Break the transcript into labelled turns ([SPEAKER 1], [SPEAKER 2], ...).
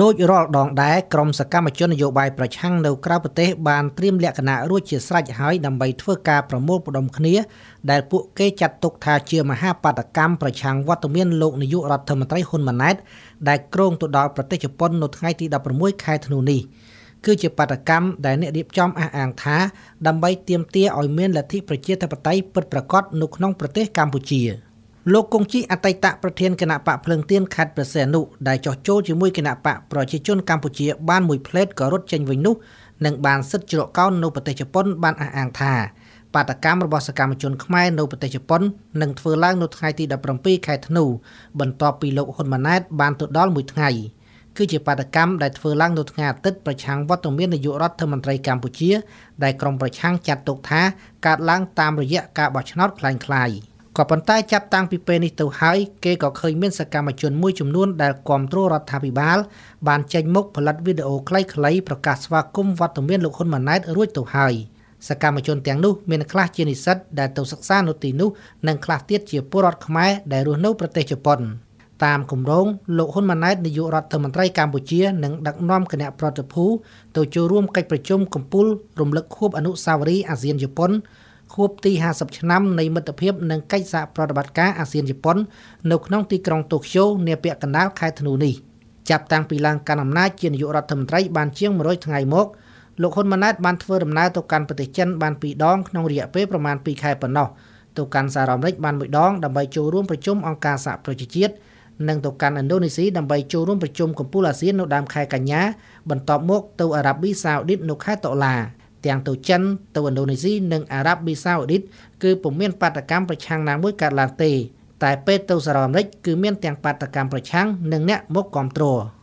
[SPEAKER 1] ដូចរាល់ដងដែរក្រមសកម្មជននយោបាយប្រឆាំងនៅក្រៅប្រទេសបានត្រៀមលក្ខណៈរួចជាស្រេចហើយដើម្បីធ្វើការប្រមូលផ្ដុំគ្នា ដែលពួកគេចាត់ទុកថាជាមហាបាតកម្មប្រឆាំងវត្តមានលោកនាយករដ្ឋមន្ត្រីហ៊ុនម៉ាណែតដែលគ្រងទៅដល់ប្រទេសជប៉ុននៅថ្ងៃទី16ខែធ្នូនេះគឺជាបាតកម្មដែលអ្នករៀបចំអះអាងថាដើម្បីទាមទារឲ្យមានលទ្ធិប្រជាធិបតេយ្យពិតប្រាកដនៅក្នុងប្រទេសកម្ពុជា។លោកកុងជីអតីតប្រធានគណៈបកភ្លឹងទៀនខេត្តប្រសេនុដែលចោះចូលជាមួយគណៈបកប្រជាជនកម្ពុជា បានមួយផ្លេតក៏រត់ចេញវិញនោះនឹងបានសិទ្ធិជ្រកកោននៅប្រទេសជប៉ុនបានអះអាងថាបាតកម្មរបស់សកម្មជនខ្មែរនៅប្រទេសជប៉ុននឹងធ្វើឡើងនៅថ្ងៃទី17ខែធ្នូបន្ទាប់ពីលោកហ៊ុនម៉ាណែតបានទៅដល់មួយថ្ងៃគឺជាបាតកម្មដែលធ្វើឡើងនៅថ្ងៃអាទិត្យប្រឆាំងវត្តមាននាយករដ្ឋមន្ត្រីកម្ពុជាដែលក្រុមប្រឆាំងចាត់ទុកថាកើតឡើងតាមរយៈការបោះឆ្នោតคล้ายៗក៏ប៉ុន្តែចាប់តាំងពីពេលនេះទៅហើយគេក៏ឃើញមានសកម្មជនមួយចំនួនដែលគ្រប់គ្រងរដ្ឋាភិបាលបានចេញមុខផលិតវីដេអូខ្លីៗប្រកាសស្វាគមន៍វត្តមានលោកហ៊ុនម៉ាណែតរួចទៅហើយសកម្មជនទាំងនោះមានខ្លះជានិស្សិតដែលទៅសិក្សានៅទីនោះនិងខ្លះទៀតជាពលរដ្ឋខ្មែរដែលរស់នៅប្រទេសជប៉ុនតាមគម្រោងលោកហ៊ុនម៉ាណែតនាយករដ្ឋមន្ត្រីកម្ពុជា និងដឹកនាំគណៈប្រតិភូទៅចូលរួមកិច្ចប្រជុំកំពូលរំលឹកខួបអនុស្សាវរីយ៍អាស៊ានជប៉ុនខួបទី50ឆ្នាំនៃមិត្តភាពនិងកិច្ចសហប្រតិបត្តិការអាស៊ានជប៉ុន នៅក្នុងទីក្រុងតូក្យូនាពេលកណ្ដាលខែធ្នូនេះចាប់តាំងពីឡើងកាន់អំណាចជានាយករដ្ឋមន្ត្រីបានជាង100ថ្ងៃមកលោកហ៊ុនម៉ាណែតបានធ្វើដំណើរទៅកាន់ប្រទេសចិនបាន2ដងក្នុងរយៈពេលប្រមាណ2ខែប៉ុណ្ណោះទៅកាន់សហរដ្ឋអាមេរិកបាន1ដងដើម្បីចូលរួមប្រជុំអង្គការសហប្រជាជាតិនិងទៅកាន់ឥណ្ឌូនេស៊ីដើម្បីចូលរួមប្រជុំកំពូលអាស៊ាននៅដើមខែកញ្ញាបន្ទាប់មក ទៅអារ៉ាប៊ីសាអូឌីតនៅខែតុលាទាំងទៅចិនទៅឥណ្ឌូនេស៊ីនិងអារ៉ាប៊ីសាអូឌីតគឺពុំមានបាតកម្មប្រឆាំងណាមួយកើតឡើងទេតែពេលទៅសារ៉ាអាមេរិកគឺមានទាំងបាតកម្មប្រឆាំងនិងអ្នកមកគ្រប់គ្រង